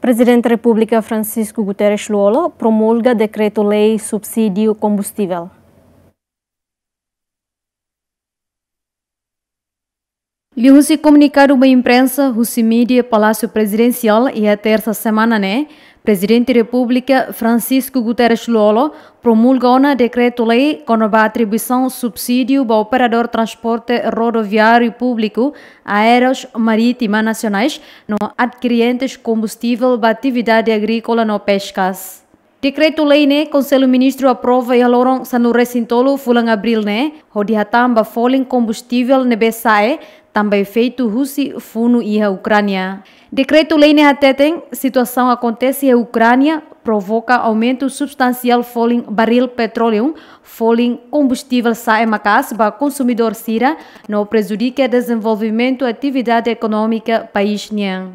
Presidentele Republica Francisco Guterres Luolo promulgă decretul lei subsidiu combustibil. Lhe comunicado uma imprensa, Rússia Mídia, Palácio Presidencial e a terça semana, né? Presidente da República Francisco Guterres Lolo promulgou na decreto-lei com a atribuição subsídio ao operador de transporte rodoviário público, aéreos marítima nacionais, não adquirentes combustível para atividade agrícola no pescas decreto lei ne né? Conselho Ministro aprova e alorong sanu resintolo fulang abril ne né? hodi hatamba falling combustível ne besae também feito Rússia funo e a Ucrânia. Decreto lei ne né? hateteng, situação acontece e a Ucrânia provoca aumento substancial falling barril petróleo, falling combustível sae macas para consumidor sira, não prejudica desenvolvimento e atividade econômica país nian.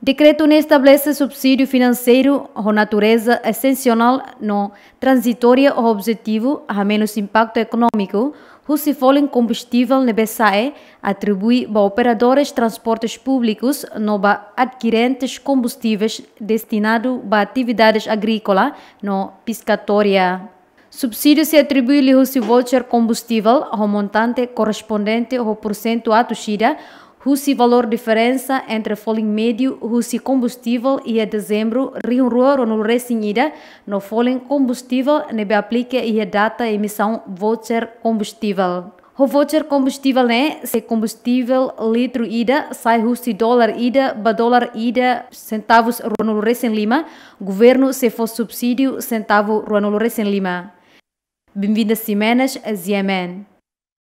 Decreto estabelece subsídio financeiro ou natureza excepcional não transitória ou objetivo, a menos impacto econômico, ou se for combustível necessário, atribui para operadores de transportes públicos nova adquirentes combustíveis destinados a atividades agrícolas, no piscatória. Subsídio se atribui-lhe o voucher combustível ao montante correspondente ao porcento atingida Russi valor diferença entre folhem médio, Russi combustível e a dezembro, rinruor no resinhida, no folhem combustível, nebe aplica e a data emissão voucher combustível. O voucher combustível é se combustível litro ida, sai Russi dólar ida, ba dólar ida, centavos ruano recém lima, governo se for subsídio, centavo ruano recém lima. Bem-vinda Simenas a Ziemen.